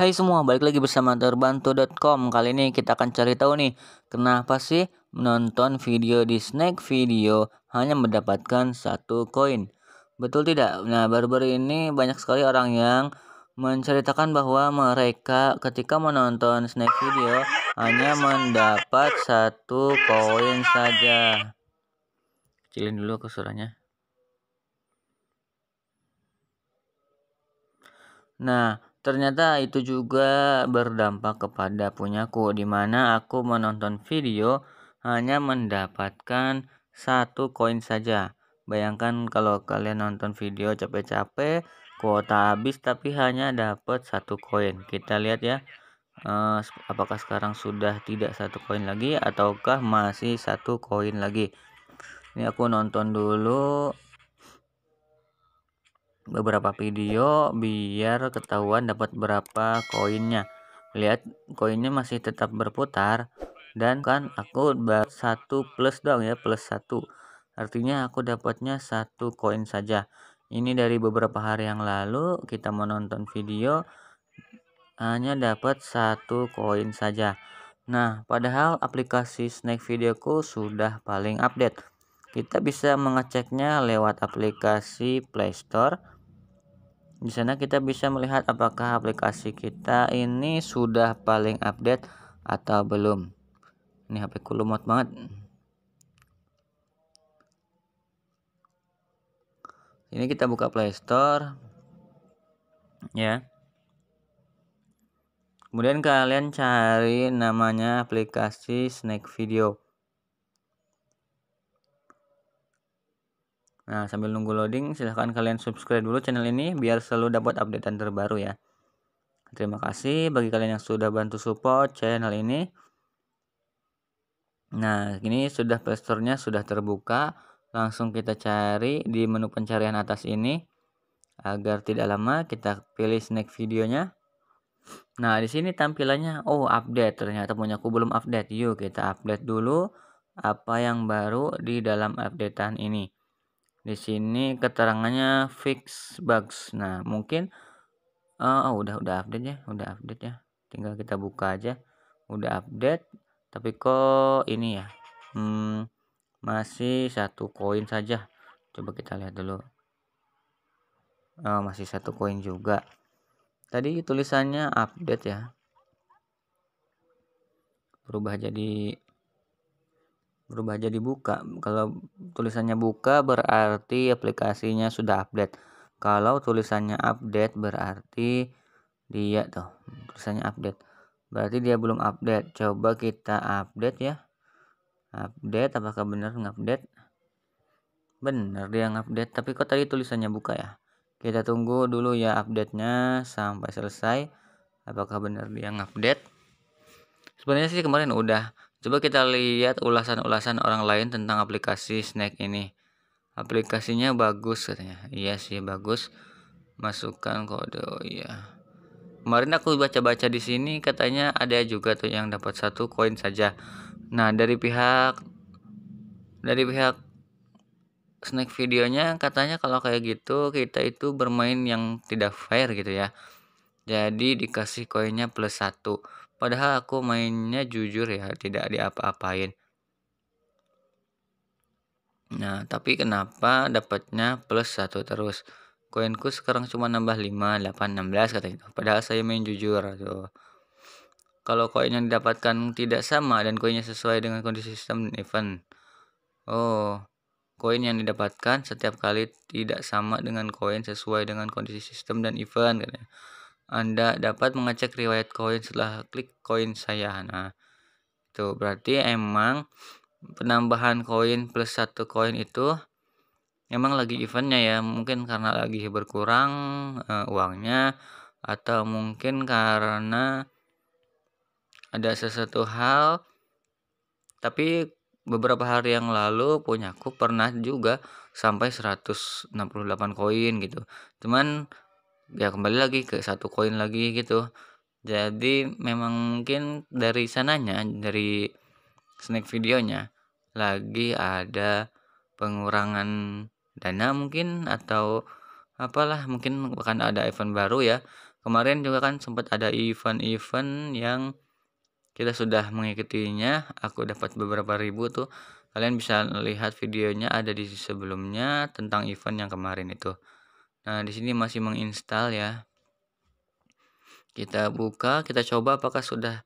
Hai semua, balik lagi bersama terbantu.com Kali ini kita akan cari tahu nih Kenapa sih menonton video di snack video hanya mendapatkan satu koin Betul tidak? Nah, baru-baru ini banyak sekali orang yang menceritakan bahwa mereka ketika menonton snack video hanya mendapat satu koin saja Kecilin dulu ke Nah, Ternyata itu juga berdampak kepada punyaku, di mana aku menonton video hanya mendapatkan satu koin saja. Bayangkan kalau kalian nonton video capek-capek, kuota habis tapi hanya dapat satu koin. Kita lihat ya, eh, apakah sekarang sudah tidak satu koin lagi ataukah masih satu koin lagi? Ini aku nonton dulu beberapa video biar ketahuan dapat berapa koinnya lihat koinnya masih tetap berputar dan kan aku satu plus dong ya plus satu artinya aku dapatnya satu koin saja ini dari beberapa hari yang lalu kita menonton video hanya dapat satu koin saja nah padahal aplikasi snack videoku sudah paling update kita bisa mengeceknya lewat aplikasi Play Store. Di sana kita bisa melihat apakah aplikasi kita ini sudah paling update atau belum. Ini HP ku lemot banget. Ini kita buka Play Store. Ya. Kemudian kalian cari namanya aplikasi Snack Video. Nah, sambil nunggu loading, silahkan kalian subscribe dulu channel ini biar selalu dapat updatean terbaru ya. Terima kasih bagi kalian yang sudah bantu support channel ini. Nah, ini sudah playstore sudah terbuka. Langsung kita cari di menu pencarian atas ini. Agar tidak lama, kita pilih snack videonya. Nah, di sini tampilannya, oh update ternyata punya aku belum update. Yuk kita update dulu apa yang baru di dalam updatean ini. Di sini keterangannya fix bugs. Nah, mungkin uh, oh, udah udah update ya, udah update ya. Tinggal kita buka aja. Udah update, tapi kok ini ya. Hmm, masih satu koin saja. Coba kita lihat dulu. Oh, masih satu koin juga. Tadi tulisannya update ya. Berubah jadi berubah jadi buka kalau tulisannya buka berarti aplikasinya sudah update kalau tulisannya update berarti dia tuh tulisannya update berarti dia belum update coba kita update ya update apakah benar ngupdate benar dia ngupdate tapi kok tadi tulisannya buka ya kita tunggu dulu ya update nya sampai selesai apakah benar dia ngupdate sebenarnya sih kemarin udah Coba kita lihat ulasan-ulasan orang lain tentang aplikasi Snack ini. Aplikasinya bagus katanya. Iya sih bagus. Masukkan kode. Oh iya. Kemarin aku baca-baca di sini katanya ada juga tuh yang dapat satu koin saja. Nah, dari pihak dari pihak snack videonya katanya kalau kayak gitu kita itu bermain yang tidak fair gitu ya jadi dikasih koinnya plus satu Padahal aku mainnya jujur ya, tidak diapa-apain. Nah, tapi kenapa dapatnya plus satu terus? Koinku sekarang cuma nambah 5, 8, 16 kata itu. Padahal saya main jujur tuh. Kalau koin yang didapatkan tidak sama dan koinnya sesuai dengan kondisi sistem event. Oh, koin yang didapatkan setiap kali tidak sama dengan koin sesuai dengan kondisi sistem dan event katanya. Anda dapat mengecek riwayat koin setelah klik koin saya. Nah, itu berarti emang penambahan koin plus satu koin itu emang lagi eventnya ya. Mungkin karena lagi berkurang uh, uangnya atau mungkin karena ada sesuatu hal tapi beberapa hari yang lalu punyaku pernah juga sampai 168 koin gitu. Cuman ya kembali lagi ke satu koin lagi gitu jadi memang mungkin dari sananya dari snack videonya lagi ada pengurangan dana mungkin atau apalah mungkin akan ada event baru ya kemarin juga kan sempat ada event-event yang kita sudah mengikutinya aku dapat beberapa ribu tuh kalian bisa lihat videonya ada di sebelumnya tentang event yang kemarin itu Nah, di sini masih menginstal ya. Kita buka, kita coba apakah sudah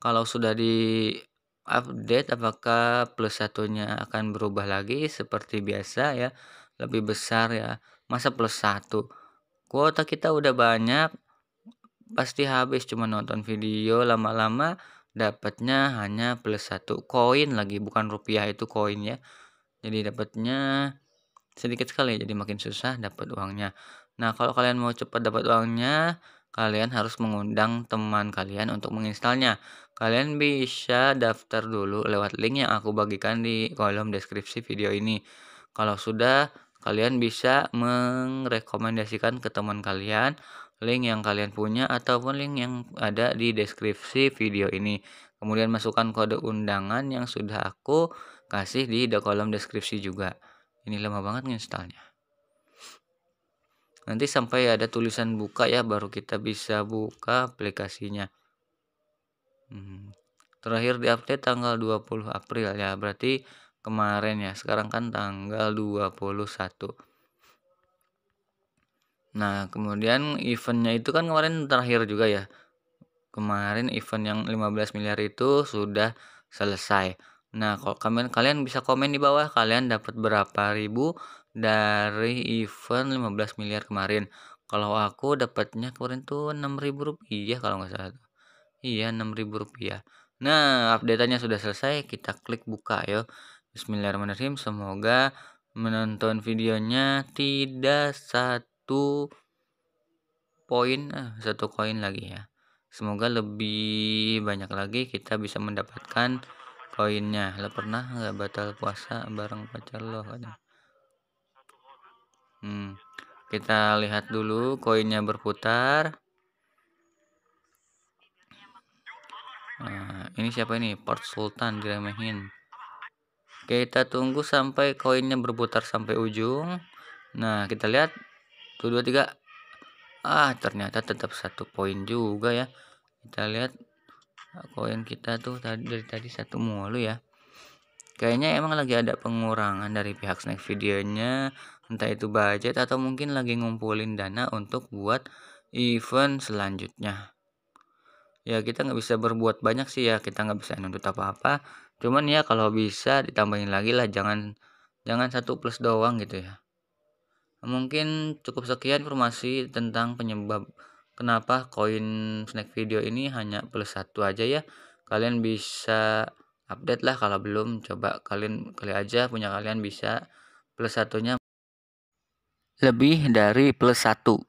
kalau sudah di update apakah plus satunya akan berubah lagi seperti biasa ya, lebih besar ya. Masa plus satu. Kuota kita udah banyak pasti habis cuma nonton video lama-lama dapatnya hanya plus satu koin lagi bukan rupiah itu koin ya. Jadi dapatnya sedikit sekali jadi makin susah dapat uangnya. Nah, kalau kalian mau cepat dapat uangnya, kalian harus mengundang teman kalian untuk menginstalnya. Kalian bisa daftar dulu lewat link yang aku bagikan di kolom deskripsi video ini. Kalau sudah, kalian bisa merekomendasikan ke teman kalian link yang kalian punya ataupun link yang ada di deskripsi video ini. Kemudian masukkan kode undangan yang sudah aku kasih di kolom deskripsi juga ini lama banget nginstalnya nanti sampai ada tulisan buka ya baru kita bisa buka aplikasinya hmm. terakhir update tanggal 20 April ya berarti kemarin ya sekarang kan tanggal 21 nah kemudian eventnya itu kan kemarin terakhir juga ya kemarin event yang 15 miliar itu sudah selesai Nah, kalau kalian kalian bisa komen di bawah kalian dapat berapa ribu dari event 15 miliar kemarin. Kalau aku dapatnya kemarin tuh ribu rupiah kalau nggak salah. Iya, ribu rupiah. Nah, update update-nya sudah selesai, kita klik buka ya. Bismillahirrahmanirrahim. Semoga menonton videonya tidak satu poin, eh, satu koin lagi ya. Semoga lebih banyak lagi kita bisa mendapatkan koinnya lo pernah nggak batal puasa bareng pacar lo kan? hmm. kita lihat dulu koinnya berputar nah, ini siapa ini Port Sultan diremehin kita tunggu sampai koinnya berputar sampai ujung nah kita lihat tuh dua tiga ah ternyata tetap satu poin juga ya kita lihat koin kita tuh tadi dari tadi satu mulu ya kayaknya emang lagi ada pengurangan dari pihak snack videonya entah itu budget atau mungkin lagi ngumpulin dana untuk buat event selanjutnya ya kita nggak bisa berbuat banyak sih ya kita nggak bisa nuntut apa-apa cuman ya kalau bisa ditambahin lagi lah jangan jangan satu plus doang gitu ya mungkin cukup sekian informasi tentang penyebab kenapa koin snack video ini hanya plus satu aja ya kalian bisa update lah kalau belum coba kalian kali aja punya kalian bisa plus satunya lebih dari plus satu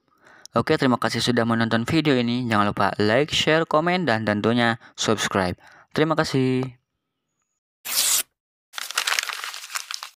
Oke terima kasih sudah menonton video ini jangan lupa like share komen dan tentunya subscribe terima kasih